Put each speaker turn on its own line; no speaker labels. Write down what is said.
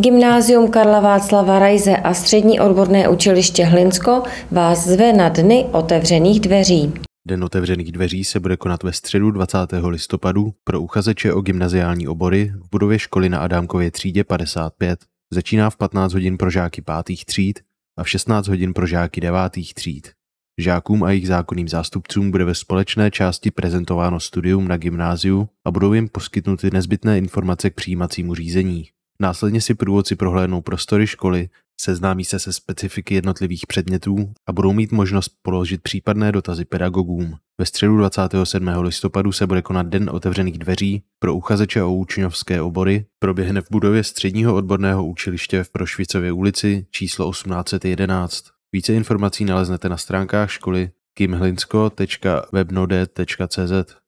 Gymnázium Karla Václava Rajze a Střední odborné učiliště Hlinsko vás zve na dny otevřených dveří.
Den otevřených dveří se bude konat ve středu 20. listopadu pro uchazeče o gymnaziální obory v budově školy na Adámkově třídě 55. Začíná v 15 hodin pro žáky pátých tříd a v 16 hodin pro žáky devátých tříd. Žákům a jejich zákonným zástupcům bude ve společné části prezentováno studium na gymnáziu a budou jim poskytnuty nezbytné informace k přijímacímu řízení. Následně si průvodci prohlédnou prostory školy, seznámí se se specifiky jednotlivých předmětů a budou mít možnost položit případné dotazy pedagogům. Ve středu 27. listopadu se bude konat Den otevřených dveří pro uchazeče o učňovské obory. Proběhne v budově středního odborného učiliště v Prošvicově ulici číslo 1811. Více informací naleznete na stránkách školy kimhlinsko.webnode.cz.